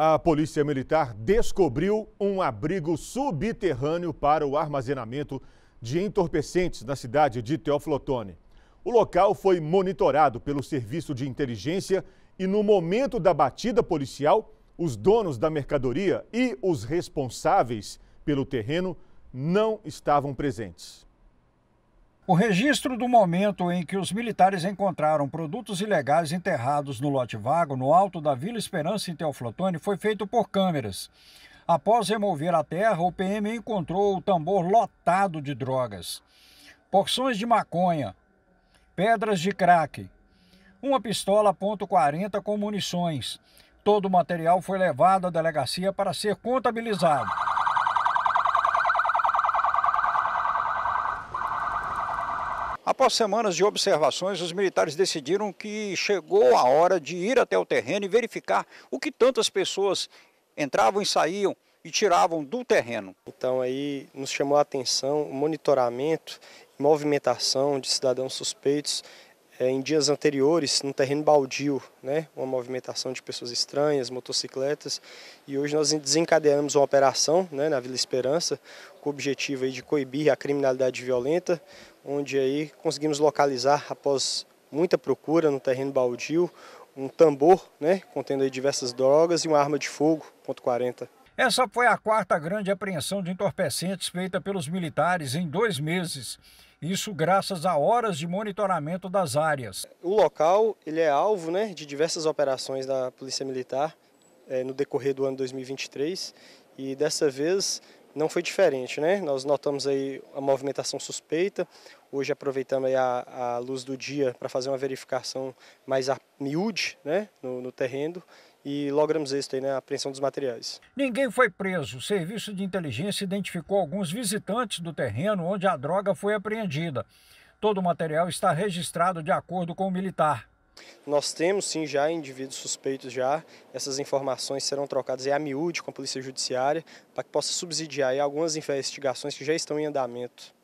A Polícia Militar descobriu um abrigo subterrâneo para o armazenamento de entorpecentes na cidade de Teoflotone. O local foi monitorado pelo Serviço de Inteligência e, no momento da batida policial, os donos da mercadoria e os responsáveis pelo terreno não estavam presentes. O registro do momento em que os militares encontraram produtos ilegais enterrados no lote vago, no alto da Vila Esperança, em Teoflotone, foi feito por câmeras. Após remover a terra, o PM encontrou o tambor lotado de drogas. Porções de maconha, pedras de crack, uma pistola .40 com munições. Todo o material foi levado à delegacia para ser contabilizado. Após semanas de observações, os militares decidiram que chegou a hora de ir até o terreno e verificar o que tantas pessoas entravam e saíam e tiravam do terreno. Então aí nos chamou a atenção o monitoramento, movimentação de cidadãos suspeitos é, em dias anteriores no terreno baldio, né? uma movimentação de pessoas estranhas, motocicletas, e hoje nós desencadeamos uma operação né, na Vila Esperança, com o objetivo aí de coibir a criminalidade violenta, onde aí conseguimos localizar, após muita procura no terreno baldio, um tambor né, contendo aí diversas drogas e uma arma de fogo, ponto .40. Essa foi a quarta grande apreensão de entorpecentes feita pelos militares em dois meses. Isso graças a horas de monitoramento das áreas. O local ele é alvo né, de diversas operações da Polícia Militar é, no decorrer do ano 2023 e dessa vez não foi diferente, né? Nós notamos aí a movimentação suspeita. Hoje aproveitamos aí a, a luz do dia para fazer uma verificação mais a miúde, né, no, no terreno e logramos êxito aí na né, apreensão dos materiais. Ninguém foi preso. O Serviço de Inteligência identificou alguns visitantes do terreno onde a droga foi apreendida. Todo o material está registrado de acordo com o militar. Nós temos sim já indivíduos suspeitos já, essas informações serão trocadas a miúde com a Polícia Judiciária para que possa subsidiar algumas investigações que já estão em andamento.